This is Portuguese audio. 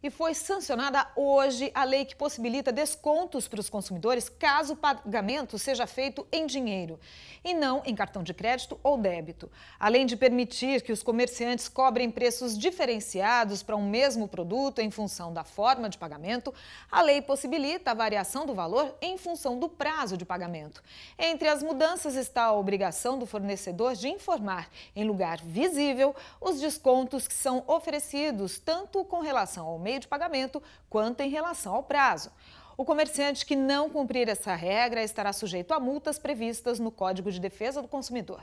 E foi sancionada hoje a lei que possibilita descontos para os consumidores caso o pagamento seja feito em dinheiro e não em cartão de crédito ou débito. Além de permitir que os comerciantes cobrem preços diferenciados para um mesmo produto em função da forma de pagamento, a lei possibilita a variação do valor em função do prazo de pagamento. Entre as mudanças está a obrigação do fornecedor de informar, em lugar visível, os descontos que são oferecidos tanto com relação ao meio de pagamento quanto em relação ao prazo. O comerciante que não cumprir essa regra estará sujeito a multas previstas no Código de Defesa do Consumidor.